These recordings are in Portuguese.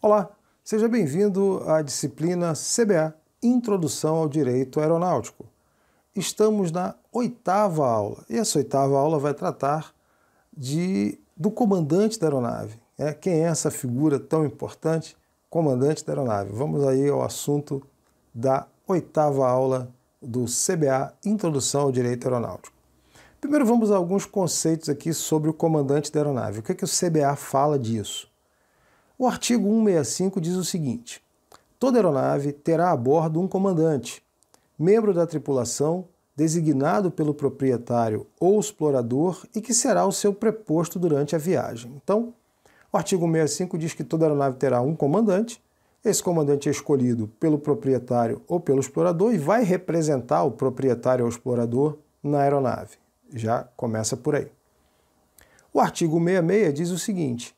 Olá, seja bem-vindo à disciplina CBA Introdução ao Direito Aeronáutico. Estamos na oitava aula e essa oitava aula vai tratar de, do comandante da aeronave. É, quem é essa figura tão importante? Comandante da aeronave. Vamos aí ao assunto da oitava aula do CBA Introdução ao Direito Aeronáutico. Primeiro vamos a alguns conceitos aqui sobre o comandante da aeronave. O que, é que o CBA fala disso? O artigo 165 diz o seguinte: toda aeronave terá a bordo um comandante, membro da tripulação designado pelo proprietário ou explorador e que será o seu preposto durante a viagem. Então, o artigo 1.65 diz que toda aeronave terá um comandante. Esse comandante é escolhido pelo proprietário ou pelo explorador e vai representar o proprietário ou explorador na aeronave. Já começa por aí. O artigo 66 diz o seguinte: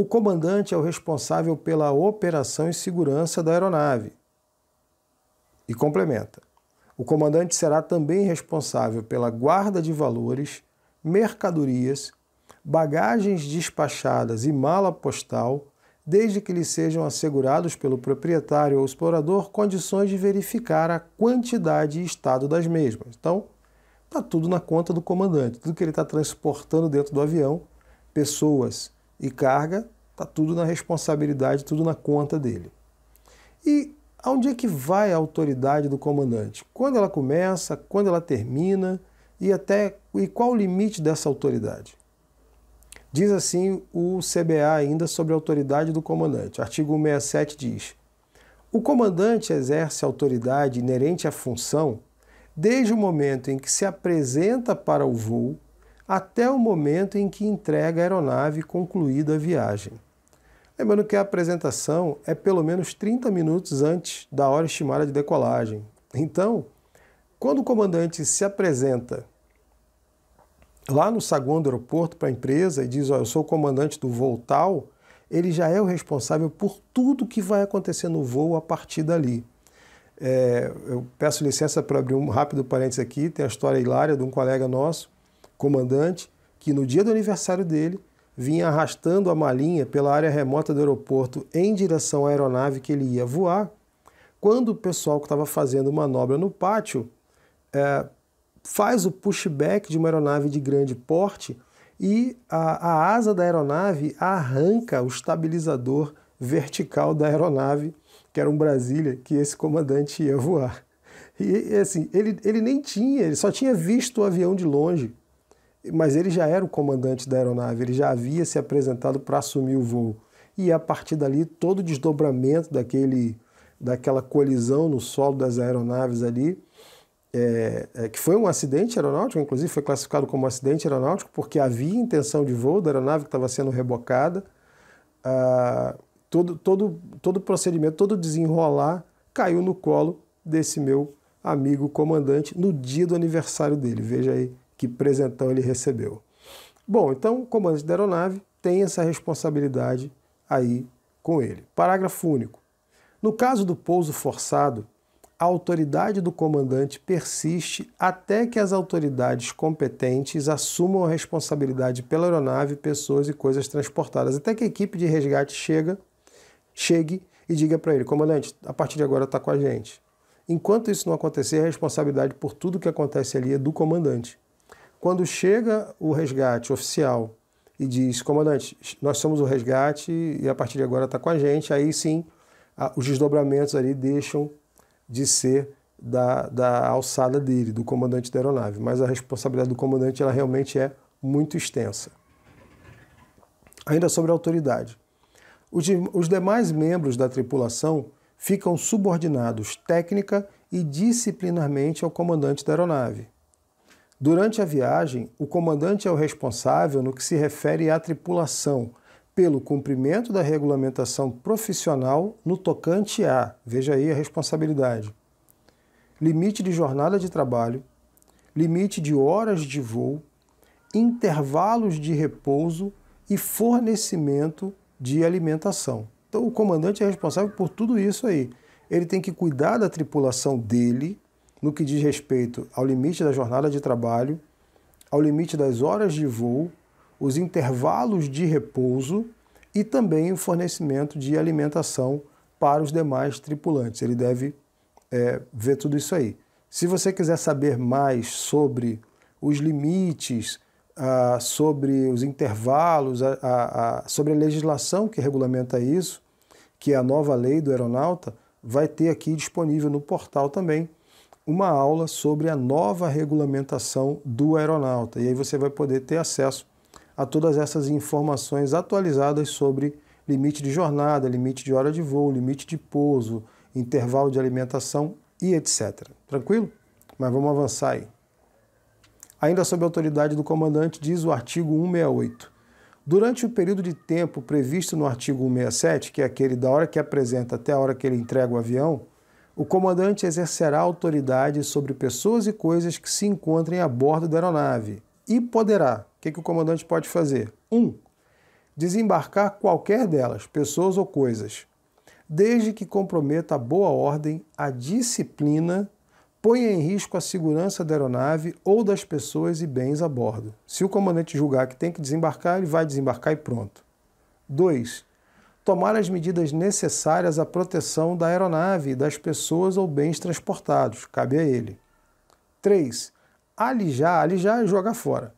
o comandante é o responsável pela operação e segurança da aeronave. E complementa: o comandante será também responsável pela guarda de valores, mercadorias, bagagens despachadas e mala postal, desde que lhe sejam assegurados pelo proprietário ou explorador condições de verificar a quantidade e estado das mesmas. Então, está tudo na conta do comandante, tudo que ele está transportando dentro do avião, pessoas, e carga, está tudo na responsabilidade, tudo na conta dele. E aonde é que vai a autoridade do comandante? Quando ela começa, quando ela termina e até e qual o limite dessa autoridade? Diz assim o CBA ainda sobre a autoridade do comandante. Artigo 167 diz: O comandante exerce autoridade inerente à função desde o momento em que se apresenta para o voo até o momento em que entrega a aeronave concluída a viagem. Lembrando que a apresentação é pelo menos 30 minutos antes da hora estimada de decolagem. Então, quando o comandante se apresenta lá no saguão do aeroporto para a empresa e diz: oh, Eu sou o comandante do voo tal, ele já é o responsável por tudo que vai acontecer no voo a partir dali. É, eu peço licença para abrir um rápido parênteses aqui. Tem a história hilária de um colega nosso comandante, que no dia do aniversário dele vinha arrastando a malinha pela área remota do aeroporto em direção à aeronave que ele ia voar, quando o pessoal que estava fazendo manobra no pátio é, faz o pushback de uma aeronave de grande porte e a, a asa da aeronave arranca o estabilizador vertical da aeronave, que era um Brasília, que esse comandante ia voar. E assim, ele, ele nem tinha, ele só tinha visto o avião de longe mas ele já era o comandante da aeronave, ele já havia se apresentado para assumir o voo. E a partir dali, todo o desdobramento daquele, daquela colisão no solo das aeronaves ali, é, é, que foi um acidente aeronáutico, inclusive foi classificado como um acidente aeronáutico, porque havia intenção de voo da aeronave que estava sendo rebocada. Ah, todo, todo, todo o procedimento, todo o desenrolar caiu no colo desse meu amigo comandante no dia do aniversário dele. Veja aí que presentão ele recebeu. Bom, então o comandante da aeronave tem essa responsabilidade aí com ele. Parágrafo único. No caso do pouso forçado, a autoridade do comandante persiste até que as autoridades competentes assumam a responsabilidade pela aeronave, pessoas e coisas transportadas, até que a equipe de resgate chega, chegue e diga para ele, comandante, a partir de agora está com a gente. Enquanto isso não acontecer, a é responsabilidade por tudo que acontece ali é do comandante. Quando chega o resgate oficial e diz, comandante, nós somos o resgate e a partir de agora está com a gente, aí sim a, os desdobramentos ali deixam de ser da, da alçada dele, do comandante da aeronave. Mas a responsabilidade do comandante ela realmente é muito extensa. Ainda sobre a autoridade. Os, de, os demais membros da tripulação ficam subordinados técnica e disciplinarmente ao comandante da aeronave. Durante a viagem, o comandante é o responsável no que se refere à tripulação, pelo cumprimento da regulamentação profissional no tocante a, veja aí a responsabilidade, limite de jornada de trabalho, limite de horas de voo, intervalos de repouso e fornecimento de alimentação. Então, o comandante é responsável por tudo isso aí. Ele tem que cuidar da tripulação dele, no que diz respeito ao limite da jornada de trabalho, ao limite das horas de voo, os intervalos de repouso e também o fornecimento de alimentação para os demais tripulantes. Ele deve é, ver tudo isso aí. Se você quiser saber mais sobre os limites, ah, sobre os intervalos, a, a, a, sobre a legislação que regulamenta isso, que é a nova lei do aeronauta, vai ter aqui disponível no portal também uma aula sobre a nova regulamentação do aeronauta. E aí você vai poder ter acesso a todas essas informações atualizadas sobre limite de jornada, limite de hora de voo, limite de pouso, intervalo de alimentação e etc. Tranquilo? Mas vamos avançar aí. Ainda sob a autoridade do comandante, diz o artigo 168. Durante o período de tempo previsto no artigo 167, que é aquele da hora que apresenta até a hora que ele entrega o avião, o comandante exercerá autoridade sobre pessoas e coisas que se encontrem a bordo da aeronave e poderá. O que, que o comandante pode fazer? 1. Um, desembarcar qualquer delas, pessoas ou coisas, desde que comprometa a boa ordem, a disciplina, ponha em risco a segurança da aeronave ou das pessoas e bens a bordo. Se o comandante julgar que tem que desembarcar, ele vai desembarcar e pronto. 2 tomar as medidas necessárias à proteção da aeronave, das pessoas ou bens transportados, cabe a ele. 3. Alijar, alijar é jogar fora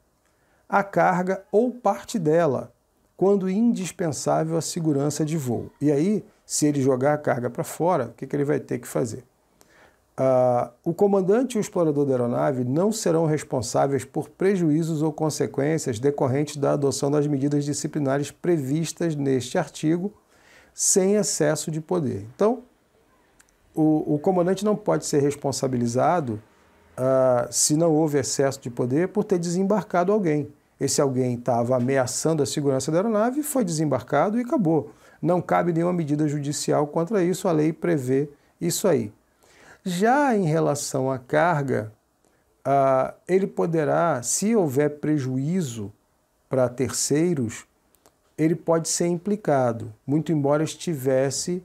a carga ou parte dela, quando indispensável à segurança de voo. E aí, se ele jogar a carga para fora, o que, que ele vai ter que fazer? Uh, o comandante e o explorador da aeronave não serão responsáveis por prejuízos ou consequências decorrentes da adoção das medidas disciplinares previstas neste artigo, sem excesso de poder. Então, o, o comandante não pode ser responsabilizado uh, se não houve excesso de poder por ter desembarcado alguém. Esse alguém estava ameaçando a segurança da aeronave, foi desembarcado e acabou. Não cabe nenhuma medida judicial contra isso, a lei prevê isso aí. Já em relação à carga, ah, ele poderá, se houver prejuízo para terceiros, ele pode ser implicado, muito embora estivesse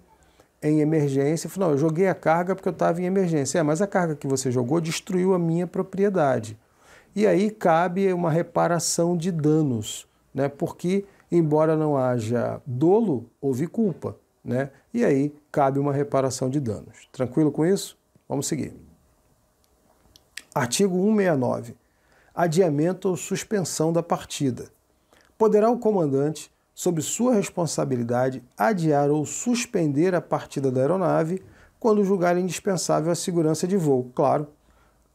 em emergência. Falou, não, eu joguei a carga porque eu estava em emergência. É, mas a carga que você jogou destruiu a minha propriedade. E aí cabe uma reparação de danos, né? porque, embora não haja dolo, houve culpa. Né? E aí cabe uma reparação de danos. Tranquilo com isso? Vamos seguir. Artigo 169. Adiamento ou suspensão da partida. Poderá o comandante, sob sua responsabilidade, adiar ou suspender a partida da aeronave quando julgar indispensável a segurança de voo. Claro,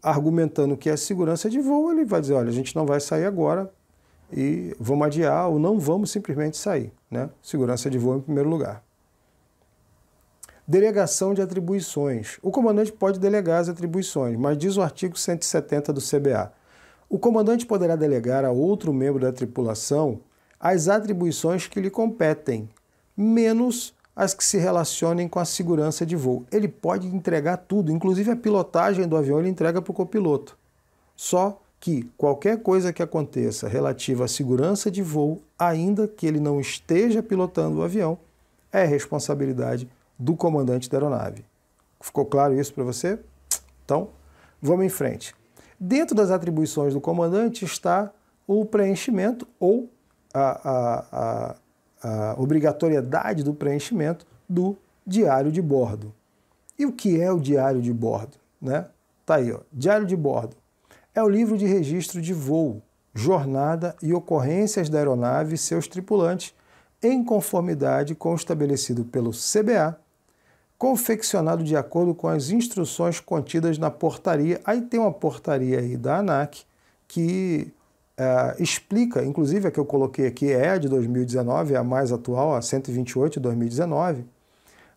argumentando que é segurança de voo, ele vai dizer: olha, a gente não vai sair agora e vamos adiar ou não vamos simplesmente sair. Né? Segurança de voo em primeiro lugar. Delegação de atribuições. O comandante pode delegar as atribuições, mas diz o artigo 170 do CBA. O comandante poderá delegar a outro membro da tripulação as atribuições que lhe competem, menos as que se relacionem com a segurança de voo. Ele pode entregar tudo, inclusive a pilotagem do avião ele entrega para o copiloto. Só que qualquer coisa que aconteça relativa à segurança de voo, ainda que ele não esteja pilotando o avião, é responsabilidade do comandante da aeronave. Ficou claro isso para você? Então, vamos em frente. Dentro das atribuições do comandante está o preenchimento ou a, a, a, a obrigatoriedade do preenchimento do diário de bordo. E o que é o diário de bordo? Né? Tá aí, ó. diário de bordo. É o livro de registro de voo, jornada e ocorrências da aeronave e seus tripulantes, em conformidade com o estabelecido pelo CBA confeccionado de acordo com as instruções contidas na portaria. Aí tem uma portaria aí da ANAC que é, explica, inclusive a que eu coloquei aqui é a de 2019, é a mais atual, a 128 de 2019.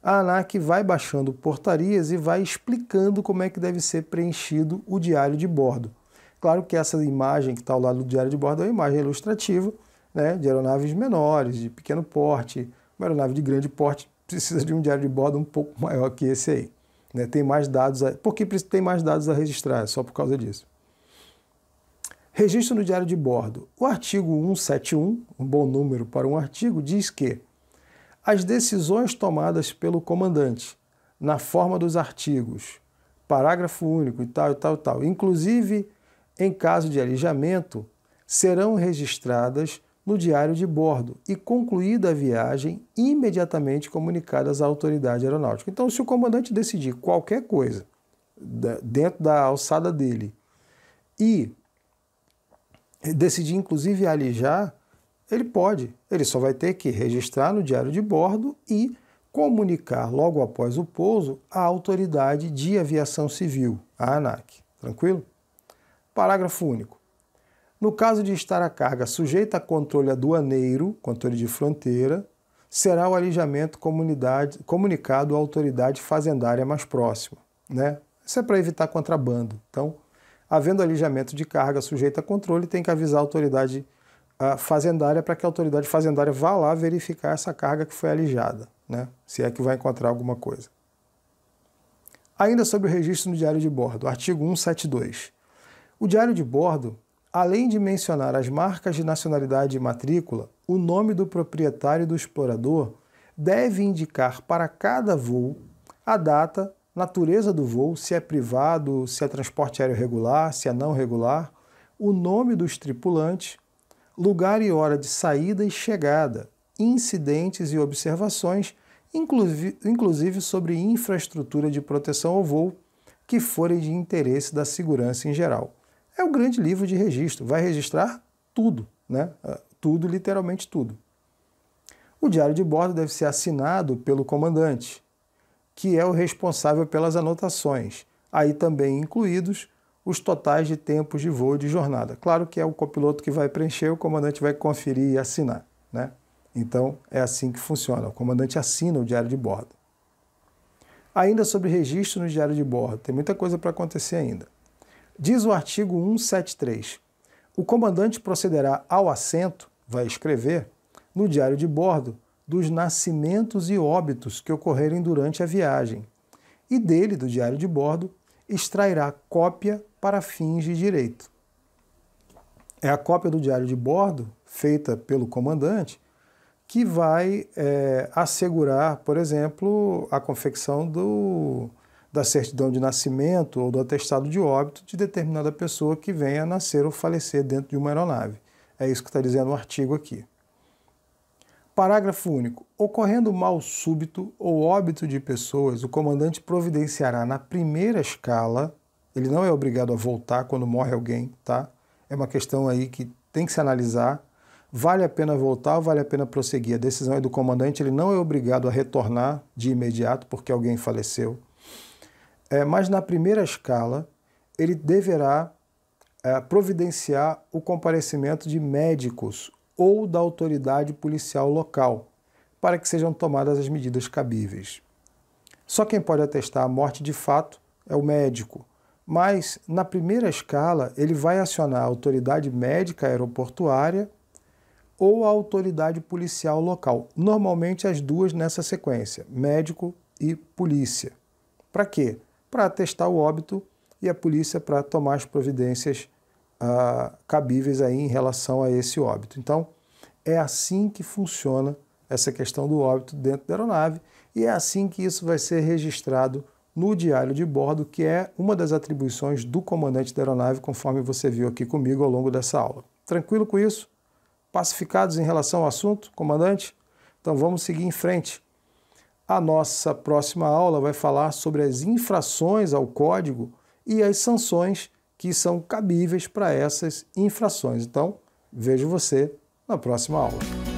A ANAC vai baixando portarias e vai explicando como é que deve ser preenchido o diário de bordo. Claro que essa imagem que está ao lado do diário de bordo é uma imagem ilustrativa né, de aeronaves menores, de pequeno porte, uma aeronave de grande porte precisa de um diário de bordo um pouco maior que esse aí. Né? Tem mais dados. A... Por que tem mais dados a registrar? É só por causa disso. Registro no diário de bordo. O artigo 171, um bom número para um artigo, diz que as decisões tomadas pelo comandante na forma dos artigos, parágrafo único e tal e tal e tal, inclusive em caso de alijamento, serão registradas no diário de bordo e concluída a viagem, imediatamente comunicadas à autoridade aeronáutica. Então, se o comandante decidir qualquer coisa dentro da alçada dele e decidir, inclusive, alijar, ele pode. Ele só vai ter que registrar no diário de bordo e comunicar logo após o pouso à autoridade de aviação civil, a ANAC. Tranquilo? Parágrafo único. No caso de estar a carga sujeita a controle aduaneiro, controle de fronteira, será o alijamento comunicado à autoridade fazendária mais próxima. Né? Isso é para evitar contrabando. Então, havendo alijamento de carga sujeita a controle, tem que avisar a autoridade a fazendária para que a autoridade fazendária vá lá verificar essa carga que foi alijada, né? se é que vai encontrar alguma coisa. Ainda sobre o registro no diário de bordo, artigo 172. O diário de bordo Além de mencionar as marcas de nacionalidade e matrícula, o nome do proprietário e do explorador deve indicar para cada voo a data, natureza do voo, se é privado, se é transporte aéreo regular, se é não regular, o nome dos tripulantes, lugar e hora de saída e chegada, incidentes e observações, inclusive sobre infraestrutura de proteção ao voo, que forem de interesse da segurança em geral é o grande livro de registro, vai registrar tudo, né? Ah, tudo, literalmente tudo. O diário de bordo deve ser assinado pelo comandante, que é o responsável pelas anotações, aí também incluídos os totais de tempos de voo de jornada. Claro que é o copiloto que vai preencher, o comandante vai conferir e assinar. Né? Então é assim que funciona: o comandante assina o diário de bordo. Ainda sobre registro no diário de bordo, tem muita coisa para acontecer ainda. Diz o artigo 173. O comandante procederá ao assento, vai escrever, no diário de bordo dos nascimentos e óbitos que ocorrerem durante a viagem, e dele, do diário de bordo, extrairá cópia para fins de direito. É a cópia do diário de bordo, feita pelo comandante, que vai é, assegurar, por exemplo, a confecção do, da certidão de nascimento ou do atestado de óbito de determinada pessoa que venha a nascer ou falecer dentro de uma aeronave. É isso que está dizendo o artigo aqui. Parágrafo único. Ocorrendo mal súbito ou óbito de pessoas, o comandante providenciará na primeira escala. Ele não é obrigado a voltar quando morre alguém, tá? É uma questão aí que tem que se analisar. Vale a pena voltar ou vale a pena prosseguir? A decisão é do comandante, ele não é obrigado a retornar de imediato porque alguém faleceu é, mas na primeira escala ele deverá é, providenciar o comparecimento de médicos ou da autoridade policial local para que sejam tomadas as medidas cabíveis. Só quem pode atestar a morte de fato é o médico, mas na primeira escala ele vai acionar a autoridade médica aeroportuária ou a autoridade policial local. Normalmente as duas nessa sequência, médico e polícia. Para quê? para atestar o óbito e a polícia para tomar as providências ah, cabíveis aí em relação a esse óbito. Então, é assim que funciona essa questão do óbito dentro da aeronave e é assim que isso vai ser registrado no diário de bordo, que é uma das atribuições do comandante da aeronave, conforme você viu aqui comigo ao longo dessa aula. Tranquilo com isso? Pacificados em relação ao assunto, comandante? Então vamos seguir em frente. A nossa próxima aula vai falar sobre as infrações ao código e as sanções que são cabíveis para essas infrações. Então, vejo você na próxima aula.